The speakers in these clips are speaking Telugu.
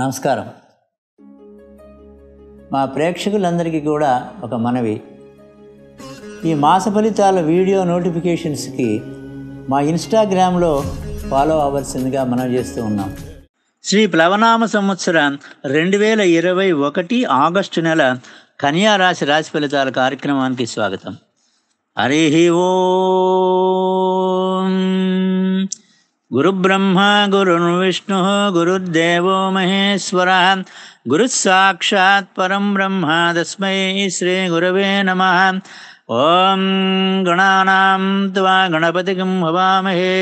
నమస్కారం మా ప్రేక్షకులందరికీ కూడా ఒక మనవి ఈ మాస ఫలితాల వీడియో నోటిఫికేషన్స్కి మా ఇన్స్టాగ్రామ్లో ఫాలో అవ్వాల్సిందిగా మనం చేస్తూ ఉన్నాం శ్రీ ప్లవనామ సంవత్సరం రెండు వేల ఇరవై ఒకటి ఆగస్టు నెల కన్యా రాశి రాశి ఫలితాల కార్యక్రమానికి స్వాగతం హరి ఓ गुरुब्रह्मा गुरुर्विष्णुः गुरुर्देवो महेश्वरः गुरुस्साक्षात् परम ब्रह्मा तस्म श्री गुरव नम ओं त्वा गणपति हवामहे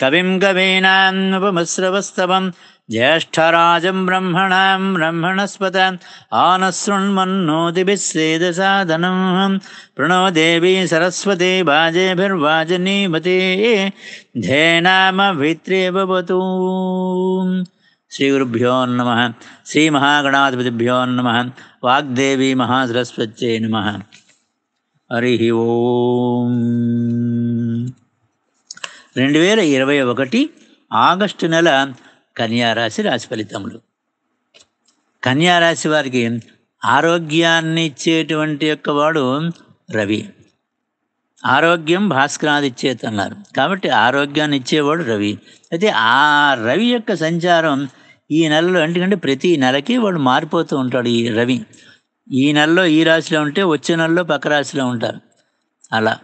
कविं कवीनाम् ज्येष्ठराजं ब्रह्मणां ब्रह्मणस्पत आनसृण्मन्नोतिभिः सेदसाधनं प्रणो देवी सरस्वती वाजेभिर्वाजनीमती ध्येनामभित्रेभवतु श्रीगुरुभ्यो नमः श्रीमहागणाधिपतिभ्यो नमः वाग्देवी महासरस्वत्यै नमः హరి ఓం రెండు వేల ఇరవై ఒకటి ఆగస్టు నెల కన్యారాశి రాశి ఫలితములు కన్యారాశి వారికి ఆరోగ్యాన్ని ఇచ్చేటువంటి యొక్క వాడు రవి ఆరోగ్యం భాస్కరాది ఇచ్చేది అన్నారు కాబట్టి ఆరోగ్యాన్ని ఇచ్చేవాడు రవి అయితే ఆ రవి యొక్క సంచారం ఈ నెలలో ఎందుకంటే ప్రతి నెలకి వాడు మారిపోతూ ఉంటాడు ఈ రవి ఈ నెలలో ఈ రాశిలో ఉంటే వచ్చే నెలలో పక్క రాశిలో ఉంటారు అలా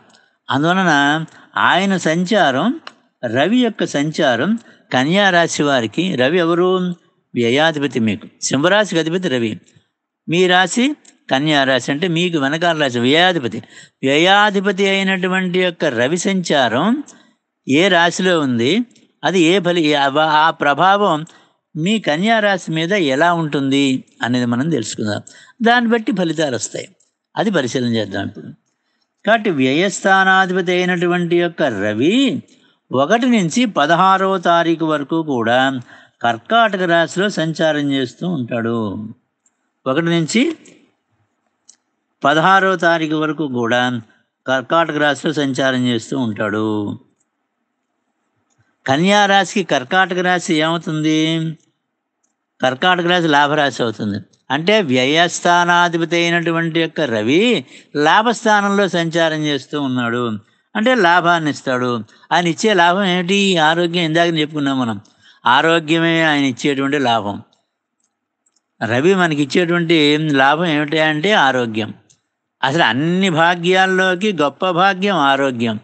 అందువలన ఆయన సంచారం రవి యొక్క సంచారం కన్యా రాశి వారికి రవి ఎవరు వ్యయాధిపతి మీకు సింహరాశికి అధిపతి రవి మీ రాశి కన్యా రాశి అంటే మీకు వెనకాల రాశి వ్యయాధిపతి వ్యయాధిపతి అయినటువంటి యొక్క రవి సంచారం ఏ రాశిలో ఉంది అది ఏ ఫలి ఆ ప్రభావం మీ కన్యా రాశి మీద ఎలా ఉంటుంది అనేది మనం తెలుసుకుందాం దాన్ని బట్టి ఫలితాలు వస్తాయి అది పరిశీలన చేద్దాం ఇప్పుడు కాబట్టి వ్యయస్థానాధిపతి అయినటువంటి యొక్క రవి ఒకటి నుంచి పదహారవ తారీఖు వరకు కూడా కర్కాటక రాశిలో సంచారం చేస్తూ ఉంటాడు ఒకటి నుంచి పదహారవ తారీఖు వరకు కూడా కర్కాటక రాశిలో సంచారం చేస్తూ ఉంటాడు కన్యా రాశికి కర్కాటక రాశి ఏమవుతుంది కర్కాటక రాశి లాభరాశి అవుతుంది అంటే వ్యయస్థానాధిపతి అయినటువంటి యొక్క రవి లాభస్థానంలో సంచారం చేస్తూ ఉన్నాడు అంటే లాభాన్ని ఇస్తాడు ఆయన ఇచ్చే లాభం ఏమిటి ఆరోగ్యం ఇందాక చెప్పుకున్నాం మనం ఆరోగ్యమే ఆయన ఇచ్చేటువంటి లాభం రవి మనకి ఇచ్చేటువంటి లాభం ఏమిటి అంటే ఆరోగ్యం అసలు అన్ని భాగ్యాల్లోకి గొప్ప భాగ్యం ఆరోగ్యం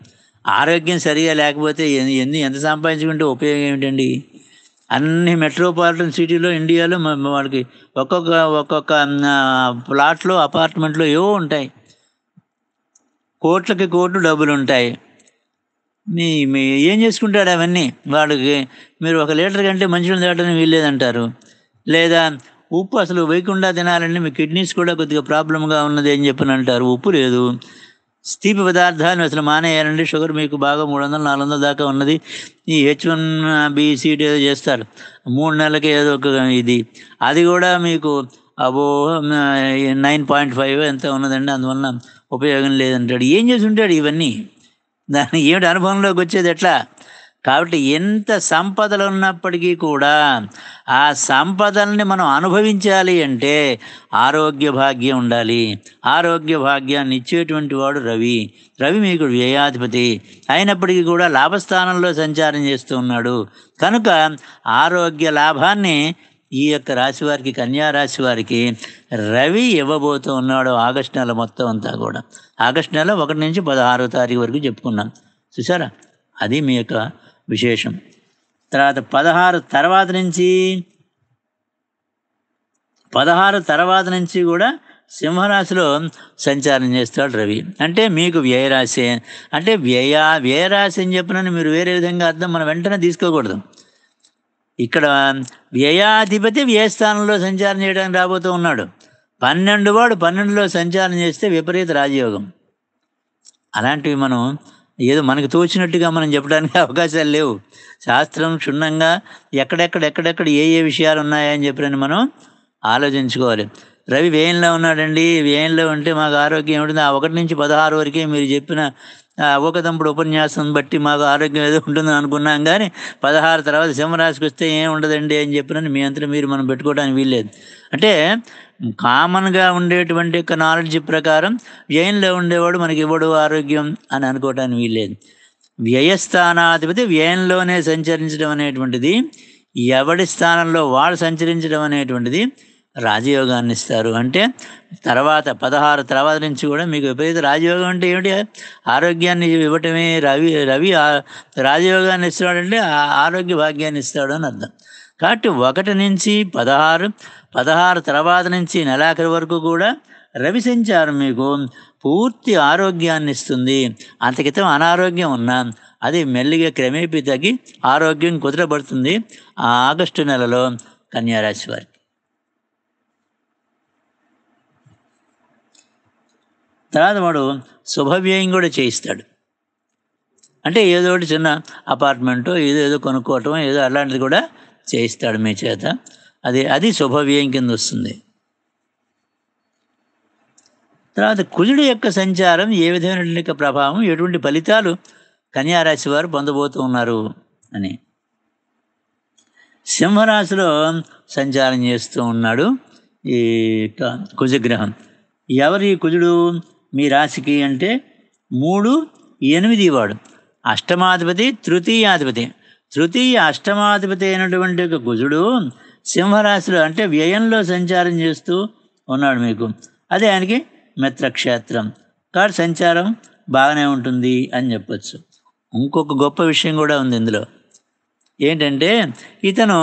ఆరోగ్యం సరిగా లేకపోతే ఎన్ని ఎంత సంపాదించుకుంటే ఉపయోగం ఏమిటండి అన్ని మెట్రోపాలిటన్ సిటీలో ఇండియాలో వాళ్ళకి ఒక్కొక్క ఒక్కొక్క ప్లాట్లో అపార్ట్మెంట్లో ఏవో ఉంటాయి కోట్లకి కోట్లు డబ్బులు ఉంటాయి మీ మీ ఏం చేసుకుంటాడు అవన్నీ వాడికి మీరు ఒక లీటర్ కంటే మంచినీళ్ళు తాగడానికి వీల్లేదంటారు లేదా ఉప్పు అసలు వేయకుండా తినాలంటే మీ కిడ్నీస్ కూడా కొద్దిగా ప్రాబ్లంగా ఉన్నది అని చెప్పని అంటారు ఉప్పు లేదు తీపి పదార్థాలు అసలు మానేయాలండి షుగర్ మీకు బాగా మూడు వందలు నాలుగు వందల దాకా ఉన్నది ఈ హెచ్ వన్ బీసీడీ ఏదో చేస్తారు మూడు నెలలకి ఏదో ఒక ఇది అది కూడా మీకు అబో నైన్ పాయింట్ ఫైవ్ ఎంత ఉన్నదండి అందువలన ఉపయోగం లేదంటాడు ఏం చేసి ఉంటాడు ఇవన్నీ దాని ఏమిటి అనుభవంలోకి వచ్చేది ఎట్లా కాబట్టి ఎంత సంపదలు ఉన్నప్పటికీ కూడా ఆ సంపదల్ని మనం అనుభవించాలి అంటే ఆరోగ్య భాగ్యం ఉండాలి ఆరోగ్య భాగ్యాన్ని ఇచ్చేటువంటి వాడు రవి రవి మీకు వ్యయాధిపతి అయినప్పటికీ కూడా లాభస్థానంలో సంచారం చేస్తూ ఉన్నాడు కనుక ఆరోగ్య లాభాన్ని ఈ యొక్క రాశి వారికి కన్యా రాశి వారికి రవి ఇవ్వబోతూ ఉన్నాడు ఆగస్ట్ నెల మొత్తం అంతా కూడా ఆగస్ట్ నెల ఒకటి నుంచి పదహారో తారీఖు వరకు చెప్పుకున్నాం చూసారా అది మీ యొక్క విశేషం తర్వాత పదహారు తర్వాత నుంచి పదహారు తర్వాత నుంచి కూడా సింహరాశిలో సంచారం చేస్తాడు రవి అంటే మీకు వ్యయరాశి అంటే వ్యయ వ్యయరాశి అని చెప్పినని మీరు వేరే విధంగా అర్థం మనం వెంటనే తీసుకోకూడదు ఇక్కడ వ్యయాధిపతి వ్యయస్థానంలో సంచారం చేయడానికి రాబోతూ ఉన్నాడు పన్నెండు వాడు పన్నెండులో సంచారం చేస్తే విపరీత రాజయోగం అలాంటివి మనం ఏదో మనకు తోచినట్టుగా మనం చెప్పడానికి అవకాశాలు లేవు శాస్త్రం క్షుణ్ణంగా ఎక్కడెక్కడ ఎక్కడెక్కడ ఏ ఏ విషయాలు ఉన్నాయని చెప్పని మనం ఆలోచించుకోవాలి రవి వేయంలో ఉన్నాడండి వేయంలో ఉంటే మాకు ఆరోగ్యం ఏమిటి ఆ ఒకటి నుంచి పదహారు వరకే మీరు చెప్పిన ఒకదంపుడు ఉపన్యాసం బట్టి మాకు ఆరోగ్యం ఏదో ఉంటుందని అనుకున్నాం కానీ పదహారు తర్వాత సింహరాశికి వస్తే ఏం ఉండదండి అని చెప్పినని మీ అంతా మీరు మనం పెట్టుకోవడానికి వీల్లేదు అంటే కామన్గా ఉండేటువంటి యొక్క నాలెడ్జ్ ప్రకారం వ్యయంలో ఉండేవాడు మనకి ఇవ్వడు ఆరోగ్యం అని అనుకోవటానికి వీల్లేదు వ్యయస్థానాధిపతి వ్యయంలోనే సంచరించడం అనేటువంటిది ఎవడి స్థానంలో వాళ్ళు సంచరించడం అనేటువంటిది రాజయోగాన్ని ఇస్తారు అంటే తర్వాత పదహారు తర్వాత నుంచి కూడా మీకు విపరీత రాజయోగం అంటే ఏమిటి ఆరోగ్యాన్ని ఇవ్వటమే రవి రవి రాజయోగాన్ని ఇస్తాడంటే ఆరోగ్య భాగ్యాన్ని ఇస్తాడు అని అర్థం కాబట్టి ఒకటి నుంచి పదహారు పదహారు తర్వాత నుంచి నెలాఖరి వరకు కూడా రవి సంచారం మీకు పూర్తి ఆరోగ్యాన్ని ఇస్తుంది అంతకితం అనారోగ్యం ఉన్నా అది మెల్లిగా క్రమేపీ తగ్గి ఆరోగ్యం కుదరబడుతుంది ఆగస్టు నెలలో కన్యారాశి వారికి తర్వాత వాడు శుభవ్యయం కూడా చేయిస్తాడు అంటే ఏదో ఒకటి చిన్న అపార్ట్మెంటో ఏదో ఏదో కొనుక్కోవటం ఏదో అలాంటిది కూడా చేయిస్తాడు మీ చేత అది అది శుభవ్యయం కింద వస్తుంది తర్వాత కుజుడు యొక్క సంచారం ఏ విధమైన ప్రభావం ఎటువంటి ఫలితాలు కన్యారాశి వారు పొందబోతూ ఉన్నారు అని సింహరాశిలో సంచారం చేస్తూ ఉన్నాడు ఈ కుజగ్రహం ఎవరి కుజుడు మీ రాశికి అంటే మూడు ఎనిమిది వాడు అష్టమాధిపతి తృతీయాధిపతి తృతీయ అష్టమాధిపతి అయినటువంటి ఒక కుజుడు సింహరాశిలో అంటే వ్యయంలో సంచారం చేస్తూ ఉన్నాడు మీకు అదే ఆయనకి మిత్రక్షేత్రం కాదు సంచారం బాగానే ఉంటుంది అని చెప్పచ్చు ఇంకొక గొప్ప విషయం కూడా ఉంది ఇందులో ఏంటంటే ఇతను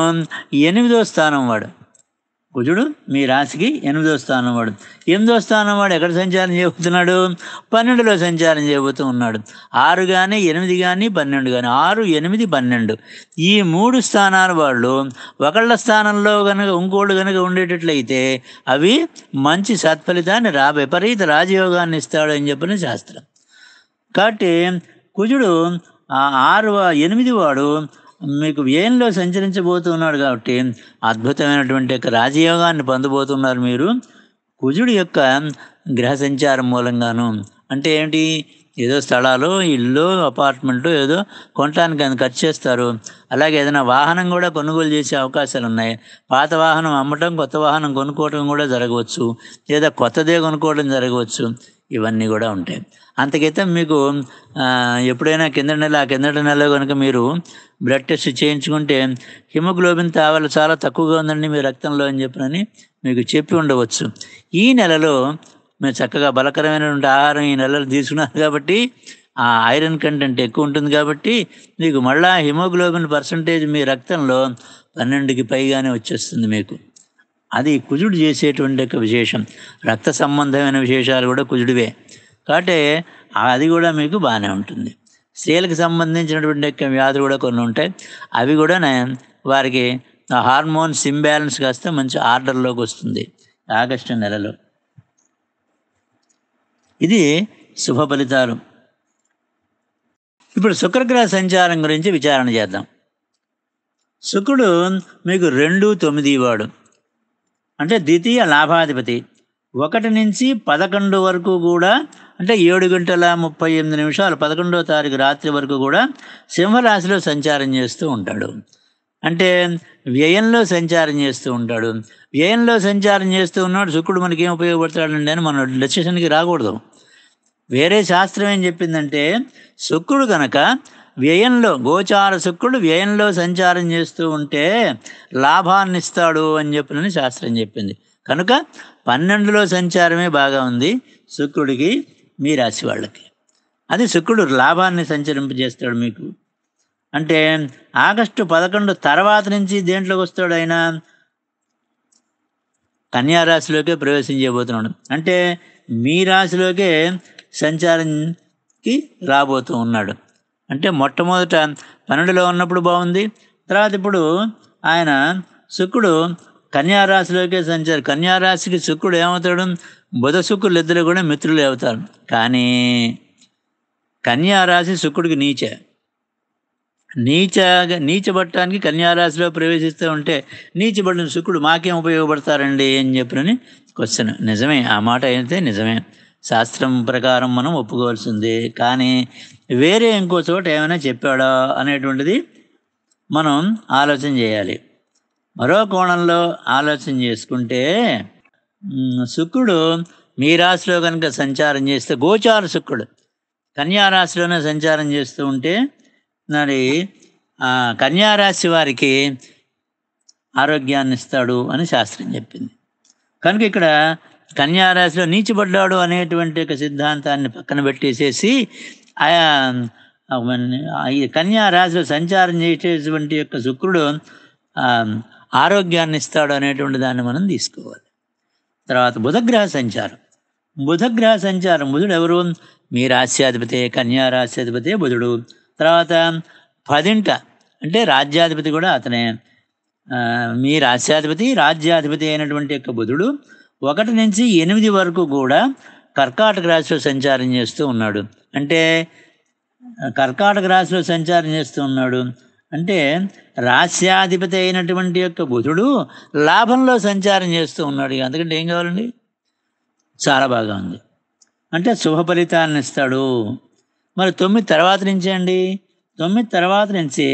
ఎనిమిదో స్థానం వాడు కుజుడు మీ రాశికి ఎనిమిదో స్థానం వాడు ఎనిమిదో స్థానం వాడు ఎక్కడ సంచారం చేయబోతున్నాడు పన్నెండులో సంచారం చేయబోతూ ఉన్నాడు ఆరు కానీ ఎనిమిది కానీ పన్నెండు కానీ ఆరు ఎనిమిది పన్నెండు ఈ మూడు స్థానాల వాళ్ళు ఒకళ్ళ స్థానంలో కనుక ఇంకోళ్ళు కనుక ఉండేటట్లయితే అవి మంచి సత్ఫలితాన్ని రా విపరీత రాజయోగాన్ని ఇస్తాడు అని చెప్పిన శాస్త్రం కాబట్టి కుజుడు ఆరు ఎనిమిది వాడు మీకు వ్యయంలో సంచరించబోతున్నాడు కాబట్టి అద్భుతమైనటువంటి యొక్క రాజయోగాన్ని పొందబోతున్నారు మీరు కుజుడు యొక్క గ్రహ సంచారం మూలంగాను అంటే ఏంటి ఏదో స్థలాలు ఇల్లు అపార్ట్మెంట్ ఏదో కొనటానికి అంత ఖర్చు చేస్తారు అలాగే ఏదైనా వాహనం కూడా కొనుగోలు చేసే అవకాశాలు ఉన్నాయి పాత వాహనం అమ్మటం కొత్త వాహనం కొనుక్కోవటం కూడా జరగవచ్చు లేదా కొత్తదే కొనుక్కోవడం జరగవచ్చు ఇవన్నీ కూడా ఉంటాయి అంతకైతే మీకు ఎప్పుడైనా కింద నెల ఆ కిందటి నెల కనుక మీరు బ్లడ్ టెస్ట్ చేయించుకుంటే హిమోగ్లోబిన్ తావాలు చాలా తక్కువగా ఉందండి మీ రక్తంలో అని చెప్పినని మీకు చెప్పి ఉండవచ్చు ఈ నెలలో మీరు చక్కగా బలకరమైనటువంటి ఆహారం ఈ నెలలో తీసుకున్నారు కాబట్టి ఆ ఐరన్ కంటెంట్ ఎక్కువ ఉంటుంది కాబట్టి మీకు మళ్ళా హిమోగ్లోబిన్ పర్సంటేజ్ మీ రక్తంలో పన్నెండుకి పైగానే వచ్చేస్తుంది మీకు అది కుజుడు చేసేటువంటి యొక్క విశేషం రక్త సంబంధమైన విశేషాలు కూడా కుజుడివే కాబట్టి అది కూడా మీకు బాగానే ఉంటుంది స్త్రీలకు సంబంధించినటువంటి యొక్క వ్యాధులు కూడా కొన్ని ఉంటాయి అవి కూడా వారికి హార్మోన్స్ ఇంబ్యాలెన్స్ కాస్త మంచి ఆర్డర్లోకి వస్తుంది ఆగస్టు నెలలో ఇది శుభ ఫలితాలు ఇప్పుడు శుక్రగ్రహ సంచారం గురించి విచారణ చేద్దాం శుక్రుడు మీకు రెండు తొమ్మిది వాడు అంటే ద్వితీయ లాభాధిపతి ఒకటి నుంచి పదకొండు వరకు కూడా అంటే ఏడు గంటల ముప్పై ఎనిమిది నిమిషాలు పదకొండో తారీఖు రాత్రి వరకు కూడా సింహరాశిలో సంచారం చేస్తూ ఉంటాడు అంటే వ్యయంలో సంచారం చేస్తూ ఉంటాడు వ్యయంలో సంచారం చేస్తూ ఉన్నాడు శుక్రుడు మనకి ఏం ఉపయోగపడతాడండి అని మనం డిసిషన్కి రాకూడదు వేరే శాస్త్రం ఏం చెప్పిందంటే శుక్రుడు కనుక వ్యయంలో గోచార శుక్రుడు వ్యయంలో సంచారం చేస్తూ ఉంటే లాభాన్ని ఇస్తాడు అని చెప్పినని శాస్త్రం చెప్పింది కనుక పన్నెండులో సంచారమే బాగా ఉంది శుక్రుడికి మీ రాశి వాళ్ళకి అది శుక్రుడు లాభాన్ని సంచరింపజేస్తాడు మీకు అంటే ఆగస్టు పదకొండు తర్వాత నుంచి దేంట్లోకి వస్తాడు ఆయన కన్యారాశిలోకే చేయబోతున్నాడు అంటే మీ రాశిలోకే సంచారంకి రాబోతూ ఉన్నాడు అంటే మొట్టమొదట పన్నెండులో ఉన్నప్పుడు బాగుంది తర్వాత ఇప్పుడు ఆయన శుక్రుడు కన్యారాశిలోకే సంచారు కన్యారాశికి శుక్రుడు ఏమవుతాడు బుధ శుక్రులు ఇద్దరు కూడా మిత్రులు అవుతారు కానీ కన్యారాశి శుక్రుడికి నీచ నీచ నీచబట్టడానికి కన్యారాశిలో ప్రవేశిస్తూ ఉంటే నీచబడిన శుక్రుడు మాకేం ఉపయోగపడతారండి అని చెప్పినని క్వశ్చన్ నిజమే ఆ మాట అయితే నిజమే శాస్త్రం ప్రకారం మనం ఒప్పుకోవాల్సిందే కానీ వేరే ఇంకో చోట ఏమైనా చెప్పాడా అనేటువంటిది మనం ఆలోచన చేయాలి మరో కోణంలో ఆలోచన చేసుకుంటే శుక్రుడు మీ రాశిలో కనుక సంచారం చేస్తే గోచార శుక్రుడు కన్యారాశిలోనే సంచారం చేస్తూ ఉంటే మరి కన్యారాశి వారికి ఆరోగ్యాన్ని ఇస్తాడు అని శాస్త్రం చెప్పింది కనుక ఇక్కడ కన్యారాశిలో నీచిపడ్డాడు అనేటువంటి ఒక సిద్ధాంతాన్ని పక్కన పెట్టేసేసి ఆయా కన్యారాశిలో సంచారం చేసేటువంటి యొక్క శుక్రుడు ఆరోగ్యాన్ని ఇస్తాడు అనేటువంటి దాన్ని మనం తీసుకోవాలి తర్వాత బుధగ్రహ సంచారం బుధగ్రహ సంచారం బుధుడు ఎవరు మీ రాశ్యాధిపతే కన్యారాశ్యాధిపతే బుధుడు తర్వాత పదింట అంటే రాజ్యాధిపతి కూడా అతనే మీ రాశ్యాధిపతి రాజ్యాధిపతి అయినటువంటి యొక్క బుధుడు ఒకటి నుంచి ఎనిమిది వరకు కూడా కర్కాటక రాశిలో సంచారం చేస్తూ ఉన్నాడు అంటే కర్కాటక రాశిలో సంచారం చేస్తూ ఉన్నాడు అంటే రాస్యాధిపతి అయినటువంటి యొక్క బుధుడు లాభంలో సంచారం చేస్తూ ఉన్నాడు అందుకంటే ఏం కావాలండి చాలా బాగా ఉంది అంటే శుభ ఫలితాలను ఇస్తాడు మరి తొమ్మిది తర్వాత నుంచి అండి తొమ్మిది తర్వాత నుంచి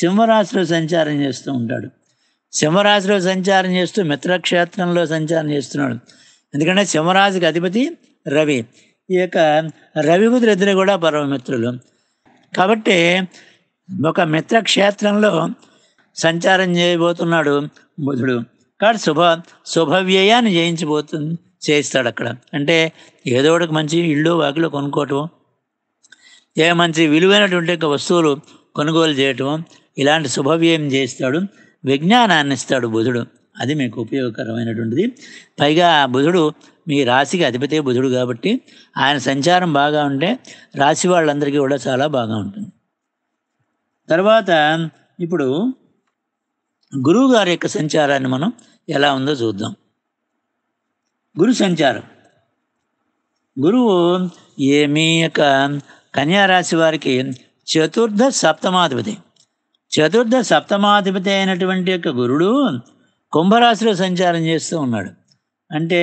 సింహరాశిలో సంచారం చేస్తూ ఉంటాడు సింహరాశిలో సంచారం చేస్తూ మిత్రక్షేత్రంలో సంచారం చేస్తున్నాడు ఎందుకంటే సింహరాశికి అధిపతి రవి ఈ యొక్క రవి కుదిరిద్దరు కూడా పరమమిత్రులు కాబట్టి ఒక మిత్రక్షేత్రంలో సంచారం చేయబోతున్నాడు బుధుడు కాబట్టి శుభ శుభవ్యయాన్ని జయించబోతుంది చేయిస్తాడు అక్కడ అంటే ఏదో ఒక మంచి ఇళ్ళు వాకిలు కొనుక్కోవటం ఏ మంచి విలువైనటువంటి వస్తువులు కొనుగోలు చేయటం ఇలాంటి శుభవ్యయం చేస్తాడు విజ్ఞానాన్ని ఇస్తాడు బుధుడు అది మీకు ఉపయోగకరమైనటువంటిది పైగా బుధుడు మీ రాశికి అధిపతి బుధుడు కాబట్టి ఆయన సంచారం బాగా ఉంటే రాశి వాళ్ళందరికీ కూడా చాలా బాగా ఉంటుంది తర్వాత ఇప్పుడు గురువు గారి యొక్క సంచారాన్ని మనం ఎలా ఉందో చూద్దాం గురు సంచారం గురువు ఏమీ యొక్క కన్యారాశి వారికి చతుర్థ సప్తమాధిపతి చతుర్థ సప్తమాధిపతి అయినటువంటి యొక్క గురుడు కుంభరాశిలో సంచారం చేస్తూ ఉన్నాడు అంటే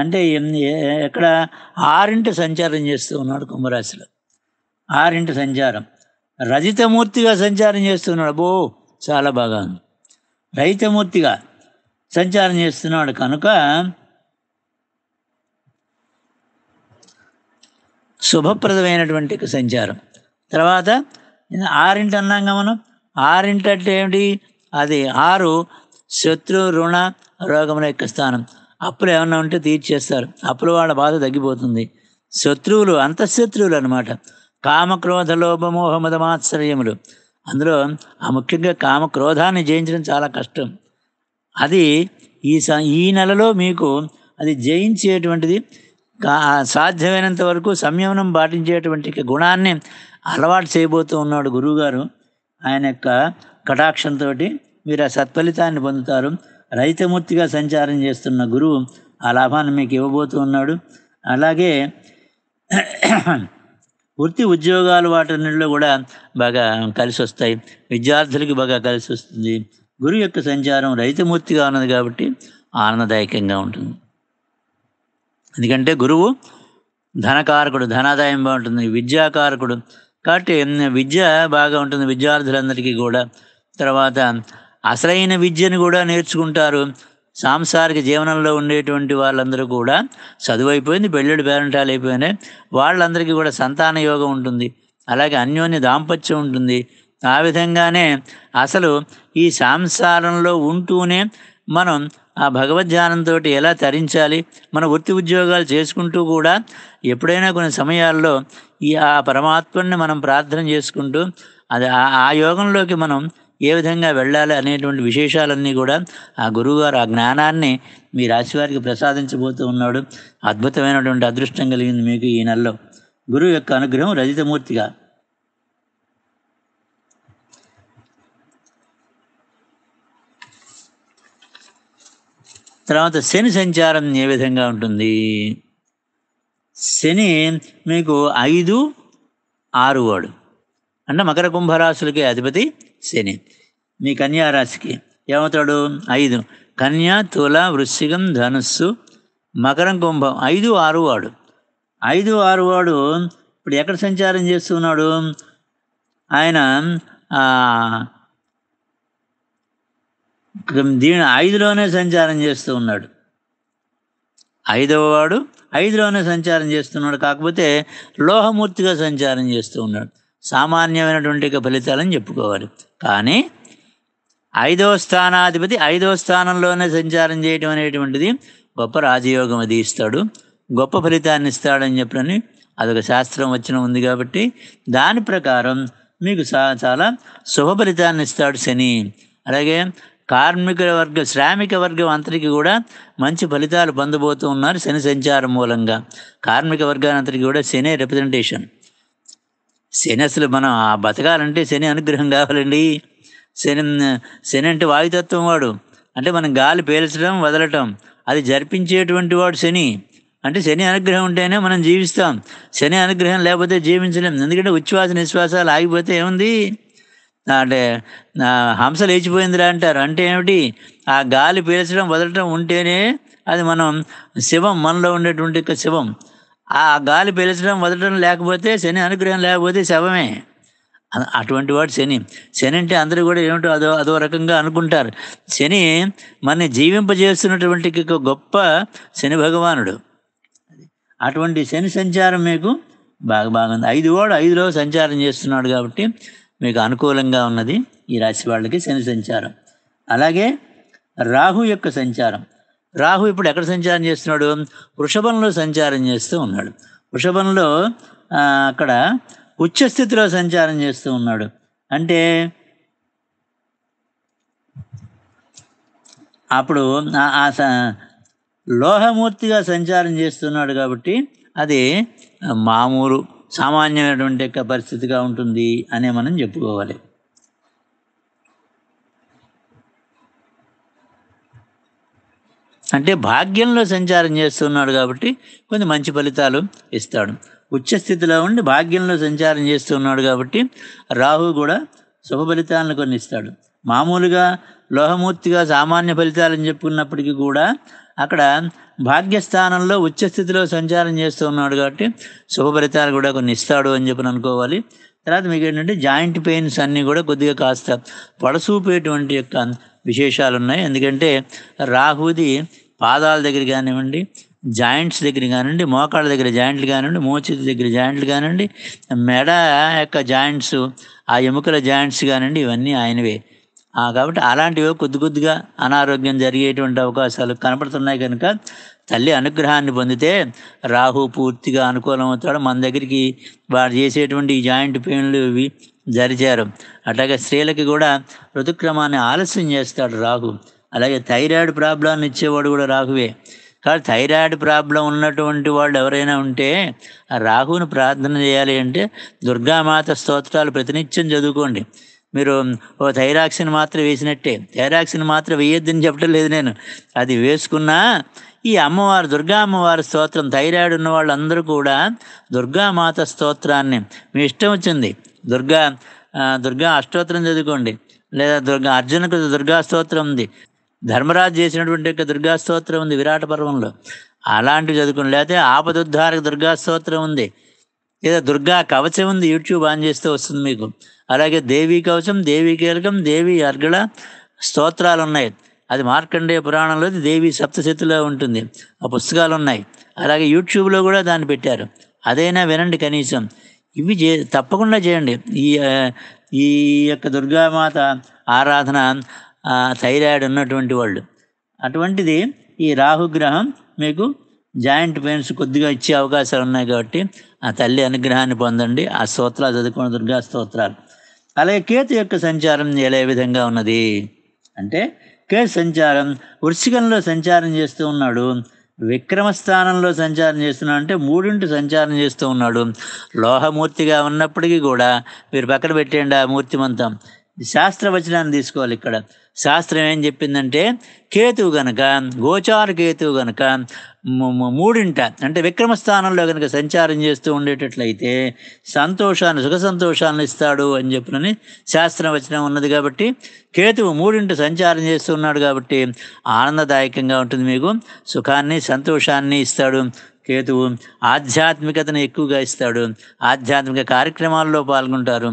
అంటే ఎక్కడ ఆరింటి సంచారం చేస్తూ ఉన్నాడు కుంభరాశిలో ఆరింటి సంచారం రజితమూర్తిగా సంచారం చేస్తున్నాడు బో చాలా బాగా రైతమూర్తిగా సంచారం చేస్తున్నాడు కనుక శుభప్రదమైనటువంటి సంచారం తర్వాత ఆరింటి అన్నాం మనం ఆరింటి అంటే ఏమిటి అది ఆరు శత్రు రుణ రోగముల యొక్క స్థానం అప్పులు ఏమన్నా ఉంటే తీర్చేస్తారు అప్పులు వాళ్ళ బాధ తగ్గిపోతుంది శత్రువులు అంతఃశత్రువులు అనమాట కామక్రోధ లోపమోహమద మాత్సర్యములు అందులో ఆ ముఖ్యంగా కామక్రోధాన్ని జయించడం చాలా కష్టం అది ఈ ఈ నెలలో మీకు అది జయించేటువంటిది సాధ్యమైనంత వరకు సంయమనం పాటించేటువంటి గుణాన్ని అలవాటు చేయబోతూ ఉన్నాడు గురువుగారు ఆయన యొక్క కటాక్షంతో మీరు ఆ సత్ఫలితాన్ని పొందుతారు రైతమూర్తిగా సంచారం చేస్తున్న గురువు ఆ లాభాన్ని మీకు ఇవ్వబోతూ ఉన్నాడు అలాగే వృత్తి ఉద్యోగాలు వాటన్నిటిలో కూడా బాగా కలిసి వస్తాయి విద్యార్థులకి బాగా కలిసి వస్తుంది గురువు యొక్క సంచారం రైతమూర్తిగా ఉన్నది కాబట్టి ఆనందదాయకంగా ఉంటుంది ఎందుకంటే గురువు ధనకారకుడు ధనాదాయం బాగుంటుంది విద్యాకారకుడు కాబట్టి విద్య బాగా ఉంటుంది విద్యార్థులందరికీ కూడా తర్వాత అసలైన విద్యను కూడా నేర్చుకుంటారు సాంసారిక జీవనంలో ఉండేటువంటి వాళ్ళందరూ కూడా చదువు అయిపోయింది పెళ్ళిళ్ళు పేరెంటాలు అయిపోయినాయి వాళ్ళందరికీ కూడా సంతాన యోగం ఉంటుంది అలాగే అన్యోన్య దాంపత్యం ఉంటుంది ఆ విధంగానే అసలు ఈ సంసారంలో ఉంటూనే మనం ఆ భగవద్ధ్యానంతో ఎలా తరించాలి మన వృత్తి ఉద్యోగాలు చేసుకుంటూ కూడా ఎప్పుడైనా కొన్ని సమయాల్లో ఈ ఆ పరమాత్మని మనం ప్రార్థన చేసుకుంటూ అది ఆ యోగంలోకి మనం ఏ విధంగా వెళ్ళాలి అనేటువంటి విశేషాలన్నీ కూడా ఆ గురువుగారు ఆ జ్ఞానాన్ని మీ రాశివారికి ప్రసాదించబోతూ ఉన్నాడు అద్భుతమైనటువంటి అదృష్టం కలిగింది మీకు ఈ నెలలో గురువు యొక్క అనుగ్రహం రజితమూర్తిగా తర్వాత శని సంచారం ఏ విధంగా ఉంటుంది శని మీకు ఐదు ఆరు వాడు అంటే మకర కుంభరాశులకి అధిపతి శని మీ కన్యారాశికి ఏమవుతాడు ఐదు కన్యా తుల వృశ్చికం ధనుస్సు మకరం కుంభం ఐదు ఆరు వాడు ఐదు ఆరు వాడు ఇప్పుడు ఎక్కడ సంచారం చేస్తున్నాడు ఆయన దీని ఐదులోనే సంచారం చేస్తూ ఉన్నాడు ఐదవ వాడు ఐదులోనే సంచారం చేస్తున్నాడు కాకపోతే లోహమూర్తిగా సంచారం చేస్తూ ఉన్నాడు సామాన్యమైనటువంటి ఫలితాలని చెప్పుకోవాలి కానీ ఐదవ స్థానాధిపతి ఐదవ స్థానంలోనే సంచారం చేయటం అనేటువంటిది గొప్ప రాజయోగం అది ఇస్తాడు గొప్ప ఫలితాన్ని ఇస్తాడని చెప్పని అదొక శాస్త్రం వచ్చిన ఉంది కాబట్టి దాని ప్రకారం మీకు చాలా శుభ ఫలితాన్ని ఇస్తాడు శని అలాగే కార్మికుల వర్గం శ్రామిక వర్గం అంతటికి కూడా మంచి ఫలితాలు పొందబోతూ ఉన్నారు శని సంచారం మూలంగా కార్మిక వర్గానంతటికి కూడా శని రిప్రజెంటేషన్ శని అసలు మనం ఆ బతకాలంటే శని అనుగ్రహం కావాలండి శని శని అంటే వాయుతత్వం వాడు అంటే మనం గాలి పేల్చడం వదలటం అది జరిపించేటువంటి వాడు శని అంటే శని అనుగ్రహం ఉంటేనే మనం జీవిస్తాం శని అనుగ్రహం లేకపోతే జీవించలేం ఎందుకంటే ఉచ్ఛ్వాస నిశ్వాసాలు ఆగిపోతే ఏముంది అంటే హంస లేచిపోయిందిరా అంటారు అంటే ఏమిటి ఆ గాలి పీల్చడం వదలటం ఉంటేనే అది మనం శివం మనలో ఉండేటువంటి శివం ఆ గాలి పీల్చడం వదలటం లేకపోతే శని అనుగ్రహం లేకపోతే శవమే అటువంటి వాడు శని శని అంటే అందరూ కూడా ఏమిటో అదో అదో రకంగా అనుకుంటారు శని మన జీవింపజేస్తున్నటువంటి గొప్ప శని భగవానుడు అటువంటి శని సంచారం మీకు బాగా బాగుంది ఐదు వాడు ఐదులో సంచారం చేస్తున్నాడు కాబట్టి మీకు అనుకూలంగా ఉన్నది ఈ రాశి వాళ్ళకి శని సంచారం అలాగే రాహు యొక్క సంచారం రాహు ఇప్పుడు ఎక్కడ సంచారం చేస్తున్నాడు వృషభంలో సంచారం చేస్తూ ఉన్నాడు వృషభంలో అక్కడ ఉచ్చస్థితిలో సంచారం చేస్తూ ఉన్నాడు అంటే అప్పుడు ఆ లోహమూర్తిగా సంచారం చేస్తున్నాడు కాబట్టి అది మామూలు సామాన్యమైనటువంటి యొక్క పరిస్థితిగా ఉంటుంది అనే మనం చెప్పుకోవాలి అంటే భాగ్యంలో సంచారం చేస్తున్నాడు కాబట్టి కొన్ని మంచి ఫలితాలు ఇస్తాడు ఉచ్చస్థితిలో ఉండి భాగ్యంలో సంచారం చేస్తున్నాడు కాబట్టి రాహు కూడా శుభ ఫలితాలను కొన్ని ఇస్తాడు మామూలుగా లోహమూర్తిగా సామాన్య ఫలితాలని చెప్పుకున్నప్పటికీ కూడా అక్కడ భాగ్యస్థానంలో ఉచ్చస్థితిలో సంచారం చేస్తూ ఉన్నాడు కాబట్టి శుభ ఫలితాలు కూడా కొన్ని ఇస్తాడు అని చెప్పి అనుకోవాలి తర్వాత మీకు ఏంటంటే జాయింట్ పెయిన్స్ అన్నీ కూడా కొద్దిగా కాస్త పడసూపేటువంటి యొక్క విశేషాలు ఉన్నాయి ఎందుకంటే రాహుది పాదాల దగ్గర కానివ్వండి జాయింట్స్ దగ్గర కానివ్వండి మోకాళ్ళ దగ్గర జాయింట్లు కానివ్వండి మోచేతి దగ్గర జాయింట్లు కానివ్వండి మెడ యొక్క జాయింట్స్ ఆ ఎముకల జాయింట్స్ కానివ్వండి ఇవన్నీ ఆయనవే కాబట్టి అలాంటివి కొద్ది కొద్దిగా అనారోగ్యం జరిగేటువంటి అవకాశాలు కనపడుతున్నాయి కనుక తల్లి అనుగ్రహాన్ని పొందితే రాహు పూర్తిగా అనుకూలం అవుతాడు మన దగ్గరికి వాడు చేసేటువంటి జాయింట్ పెయిన్లు ఇవి జరిచారు అట్లాగే స్త్రీలకి కూడా ఋతుక్రమాన్ని ఆలస్యం చేస్తాడు రాహు అలాగే థైరాయిడ్ ప్రాబ్లాన్ని ఇచ్చేవాడు కూడా రాహువే కానీ థైరాయిడ్ ప్రాబ్లం ఉన్నటువంటి వాళ్ళు ఎవరైనా ఉంటే రాహువుని ప్రార్థన చేయాలి అంటే దుర్గామాత స్తోత్రాలు ప్రతినిత్యం చదువుకోండి మీరు ఓ థైరాక్సిన్ మాత్రం వేసినట్టే థైరాక్సిన్ మాత్ర వేయొద్దని చెప్పడం లేదు నేను అది వేసుకున్నా ఈ అమ్మవారు దుర్గా అమ్మవారి స్తోత్రం థైరాయిడ్ ఉన్న వాళ్ళందరూ కూడా దుర్గామాత స్తోత్రాన్ని మీ ఇష్టం వచ్చింది దుర్గా దుర్గా అష్టోత్తరం చదువుకోండి లేదా దుర్గా అర్జునకు దుర్గా స్తోత్రం ఉంది ధర్మరాజు చేసినటువంటి యొక్క దుర్గా స్తోత్రం ఉంది విరాట పర్వంలో అలాంటివి చదువుకోండి లేకపోతే ఆపదుద్ధారక దుర్గా స్తోత్రం ఉంది లేదా దుర్గా కవచం ఉంది యూట్యూబ్ ఆన్ చేస్తే వస్తుంది మీకు అలాగే దేవీ కవచం దేవీ కీలకం దేవి అర్గళ స్తోత్రాలు ఉన్నాయి అది మార్కండేయ పురాణంలో దేవి సప్తశతిలో ఉంటుంది ఆ పుస్తకాలు ఉన్నాయి అలాగే యూట్యూబ్లో కూడా దాన్ని పెట్టారు అదైనా వినండి కనీసం ఇవి చే తప్పకుండా చేయండి ఈ ఈ యొక్క దుర్గామాత ఆరాధన థైరాయిడ్ ఉన్నటువంటి వాళ్ళు అటువంటిది ఈ రాహుగ్రహం మీకు జాయింట్ పెయిన్స్ కొద్దిగా ఇచ్చే అవకాశాలు ఉన్నాయి కాబట్టి ఆ తల్లి అనుగ్రహాన్ని పొందండి ఆ స్తోత్రాలు చదువుకున్న దుర్గా స్తోత్రాలు అలాగే కేతు యొక్క సంచారం ఎలా విధంగా ఉన్నది అంటే కేతు సంచారం వృశ్చికంలో సంచారం చేస్తూ ఉన్నాడు విక్రమ స్థానంలో సంచారం చేస్తున్నాడు అంటే మూడింటి సంచారం చేస్తూ ఉన్నాడు లోహమూర్తిగా ఉన్నప్పటికీ కూడా మీరు పక్కన పెట్టేయండి ఆ మూర్తిమంతం శాస్త్రవచనాన్ని తీసుకోవాలి ఇక్కడ శాస్త్రం ఏం చెప్పిందంటే కేతువు గనక గోచార కేతువు గనక మూడింట అంటే విక్రమ స్థానంలో కనుక సంచారం చేస్తూ ఉండేటట్లయితే సంతోషాన్ని సుఖ సంతోషాలను ఇస్తాడు అని చెప్పినని శాస్త్రవచనం ఉన్నది కాబట్టి కేతువు మూడింట సంచారం చేస్తూ ఉన్నాడు కాబట్టి ఆనందదాయకంగా ఉంటుంది మీకు సుఖాన్ని సంతోషాన్ని ఇస్తాడు కేతువు ఆధ్యాత్మికతను ఎక్కువగా ఇస్తాడు ఆధ్యాత్మిక కార్యక్రమాల్లో పాల్గొంటారు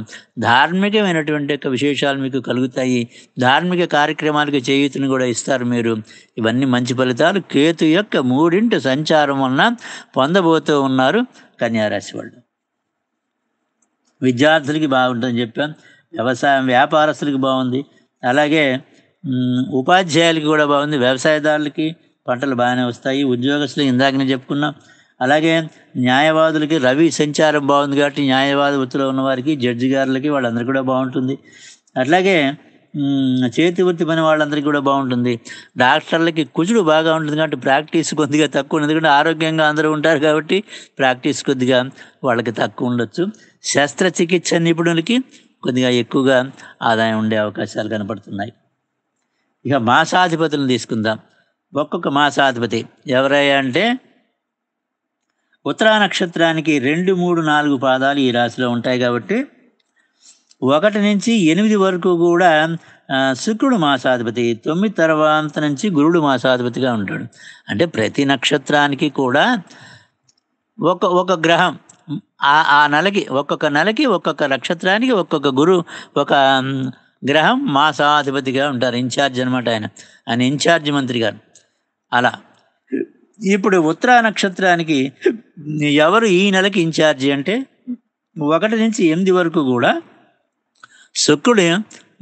ధార్మికమైనటువంటి యొక్క విశేషాలు మీకు కలుగుతాయి ధార్మిక కార్యక్రమాలకు చేయూతను కూడా ఇస్తారు మీరు ఇవన్నీ మంచి ఫలితాలు కేతు యొక్క మూడింటి సంచారం వలన పొందబోతూ ఉన్నారు కన్యారాశి వాళ్ళు విద్యార్థులకి బాగుంటుందని చెప్పాం వ్యవసాయం వ్యాపారస్తులకి బాగుంది అలాగే ఉపాధ్యాయులకి కూడా బాగుంది వ్యవసాయదారులకి పంటలు బాగానే వస్తాయి ఉద్యోగస్తులు ఇందాకనే చెప్పుకున్నాం అలాగే న్యాయవాదులకి రవి సంచారం బాగుంది కాబట్టి న్యాయవాద వృత్తిలో ఉన్నవారికి జడ్జి గారులకి వాళ్ళందరికీ కూడా బాగుంటుంది అట్లాగే చేతి వృత్తి పని వాళ్ళందరికీ కూడా బాగుంటుంది డాక్టర్లకి కుజుడు బాగా ఉంటుంది కాబట్టి ప్రాక్టీస్ కొద్దిగా తక్కువ ఉంది ఎందుకంటే ఆరోగ్యంగా అందరూ ఉంటారు కాబట్టి ప్రాక్టీస్ కొద్దిగా వాళ్ళకి తక్కువ ఉండొచ్చు శస్త్రచికిత్స నిపుణులకి కొద్దిగా ఎక్కువగా ఆదాయం ఉండే అవకాశాలు కనపడుతున్నాయి ఇక మాసాధిపతులను తీసుకుందాం ఒక్కొక్క మాసాధిపతి ఎవరయ్యా అంటే ఉత్తర నక్షత్రానికి రెండు మూడు నాలుగు పాదాలు ఈ రాశిలో ఉంటాయి కాబట్టి ఒకటి నుంచి ఎనిమిది వరకు కూడా శుక్రుడు మాసాధిపతి తొమ్మిది తర్వాత నుంచి గురుడు మాసాధిపతిగా ఉంటాడు అంటే ప్రతి నక్షత్రానికి కూడా ఒక ఒక గ్రహం ఆ ఆ నెలకి ఒక్కొక్క నెలకి ఒక్కొక్క నక్షత్రానికి ఒక్కొక్క గురు ఒక గ్రహం మాసాధిపతిగా ఉంటారు ఇన్ఛార్జ్ అనమాట ఆయన ఆయన ఇన్ఛార్జ్ మంత్రి గారు అలా ఇప్పుడు ఉత్తరా నక్షత్రానికి ఎవరు ఈ నెలకి ఇన్ఛార్జి అంటే ఒకటి నుంచి ఎనిమిది వరకు కూడా శుక్రుడు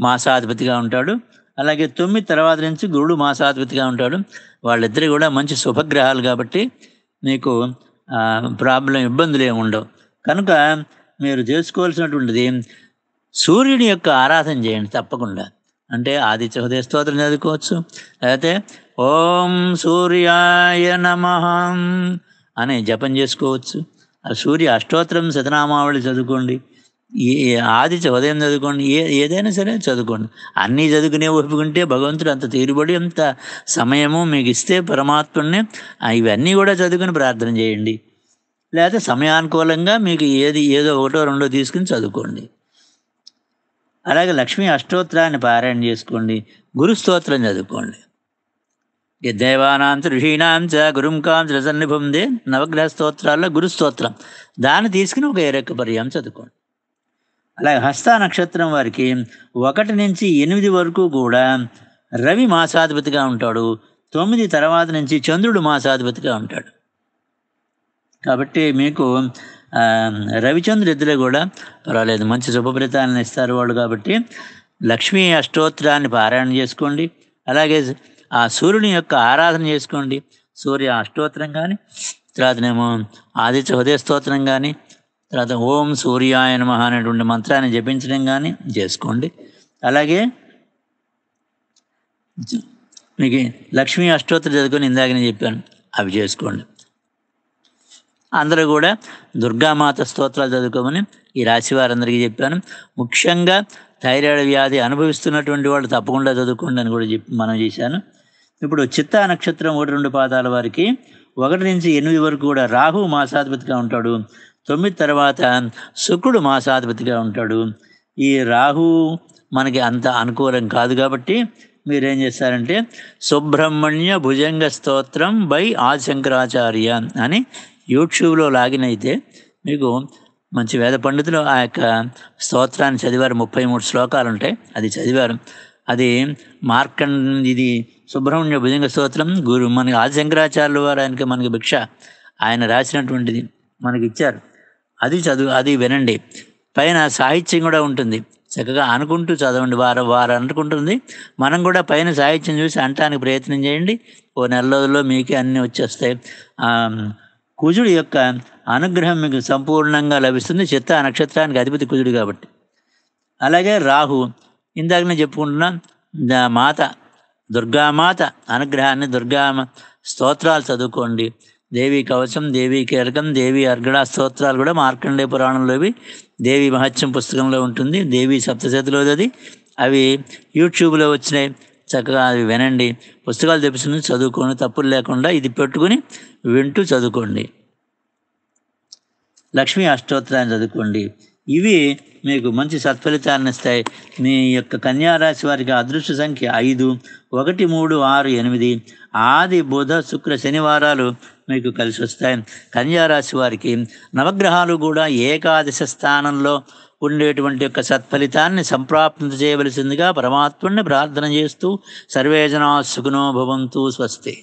మాసాధిపతిగా ఉంటాడు అలాగే తొమ్మిది తర్వాత నుంచి గురుడు మాసాధిపతిగా ఉంటాడు వాళ్ళిద్దరు కూడా మంచి శుభగ్రహాలు కాబట్టి మీకు ప్రాబ్లం ఇబ్బందులు ఏమి ఉండవు కనుక మీరు చేసుకోవాల్సినటువంటిది సూర్యుని యొక్క ఆరాధన చేయండి తప్పకుండా అంటే ఆదిత్య హృదయ స్తోత్రం చదువుకోవచ్చు లేకపోతే ఓం సూర్యాయ నమ అని జపం చేసుకోవచ్చు ఆ సూర్య అష్టోత్తరం శతనామావళి చదువుకోండి ఆది ఉదయం చదువుకోండి ఏ ఏదైనా సరే చదువుకోండి అన్నీ చదువుకునే ఒప్పుకుంటే భగవంతుడు అంత తీరుబడి అంత సమయము మీకు ఇస్తే పరమాత్ముడిని ఇవన్నీ కూడా చదువుకుని ప్రార్థన చేయండి లేదా సమయానుకూలంగా మీకు ఏది ఏదో ఒకటో రెండో తీసుకుని చదువుకోండి అలాగే లక్ష్మీ అష్టోత్తరాన్ని పారాయణ చేసుకోండి గురుస్తోత్రం చదువుకోండి దేవానాంచ ఋషీనాంచ గురుంకాంచ రసన్నిభం దే నవగ్రహ స్తోత్రాల్లో గురుస్తోత్రం దాన్ని తీసుకుని ఒక ఏరక్క పర్యాం చదువుకోండి అలాగే హస్త నక్షత్రం వారికి ఒకటి నుంచి ఎనిమిది వరకు కూడా రవి మాసాధిపతిగా ఉంటాడు తొమ్మిది తర్వాత నుంచి చంద్రుడు మాసాధిపతిగా ఉంటాడు కాబట్టి మీకు రవిచంద్రు ఇద్దరు కూడా పర్వాలేదు మంచి శుభఫలితాలను ఇస్తారు వాళ్ళు కాబట్టి లక్ష్మీ అష్టోత్తరాన్ని పారాయణ చేసుకోండి అలాగే ఆ సూర్యుని యొక్క ఆరాధన చేసుకోండి సూర్య అష్టోత్తరం కానీ తర్వాత తర్వాతనేమో ఆదిత్య హృదయ స్తోత్రం కానీ తర్వాత ఓం సూర్యాయ నమ అనేటువంటి మంత్రాన్ని జపించడం కానీ చేసుకోండి అలాగే మీకు లక్ష్మీ అష్టోత్తర చదువుకొని ఇందాక నేను చెప్పాను అవి చేసుకోండి అందరూ కూడా దుర్గామాత స్తోత్రాలు చదువుకోమని ఈ రాశి వారందరికీ చెప్పాను ముఖ్యంగా థైరాయిడ్ వ్యాధి అనుభవిస్తున్నటువంటి వాళ్ళు తప్పకుండా చదువుకోండి అని కూడా చెప్పి మనం చేశాను ఇప్పుడు చిత్త నక్షత్రం ఒకటి రెండు పాదాల వారికి ఒకటి నుంచి ఎనిమిది వరకు కూడా రాహు మాసాధిపతిగా ఉంటాడు తొమ్మిది తర్వాత శుక్రుడు మాసాధిపతిగా ఉంటాడు ఈ రాహు మనకి అంత అనుకూలం కాదు కాబట్టి మీరేం చేస్తారంటే సుబ్రహ్మణ్య భుజంగ స్తోత్రం బై ఆశంకరాచార్య అని యూట్యూబ్లో లాగిన్ అయితే మీకు మంచి వేద పండితులు ఆ యొక్క స్తోత్రాన్ని చదివారు ముప్పై మూడు శ్లోకాలు ఉంటాయి అది చదివారు అది మార్కండ్ ఇది సుబ్రహ్మణ్య భుజంగ స్తోత్రం గురు మనకి ఆది శంకరాచార్యుల వారు ఆయనకి మనకి భిక్ష ఆయన రాసినటువంటిది మనకి ఇచ్చారు అది చదువు అది వినండి పైన సాహిత్యం కూడా ఉంటుంది చక్కగా అనుకుంటూ చదవండి వారు వారు అనుకుంటుంది మనం కూడా పైన సాహిత్యం చూసి అంటానికి ప్రయత్నం చేయండి ఓ నెల రోజుల్లో మీకే అన్నీ వచ్చేస్తాయి కుజుడి యొక్క అనుగ్రహం మీకు సంపూర్ణంగా లభిస్తుంది చిత్త నక్షత్రానికి అధిపతి కుజుడు కాబట్టి అలాగే రాహు నేను చెప్పుకుంటున్నా మాత దుర్గామాత అనుగ్రహాన్ని దుర్గామ స్తోత్రాలు చదువుకోండి దేవి కవచం దేవి కీలకం దేవి అర్గణ స్తోత్రాలు కూడా మార్కండే పురాణంలోవి దేవి మహత్యం పుస్తకంలో ఉంటుంది దేవి అది అవి యూట్యూబ్లో వచ్చినాయి చక్కగా అవి వినండి పుస్తకాలు తెప్పించుకుని చదువుకోండి తప్పులు లేకుండా ఇది పెట్టుకుని వింటూ చదువుకోండి లక్ష్మీ అష్టోత్తరాన్ని చదువుకోండి ఇవి మీకు మంచి సత్ఫలితాన్ని ఇస్తాయి మీ యొక్క కన్యారాశి వారికి అదృష్ట సంఖ్య ఐదు ఒకటి మూడు ఆరు ఎనిమిది ఆది బుధ శుక్ర శనివారాలు మీకు కలిసి వస్తాయి కన్యారాశి వారికి నవగ్రహాలు కూడా ఏకాదశ స్థానంలో ఉండేటువంటి యొక్క సత్ఫలితాన్ని సంప్రాప్తి చేయవలసిందిగా పరమాత్ముడిని ప్రార్థన చేస్తూ సర్వేజనా సుఖనో స్వస్తి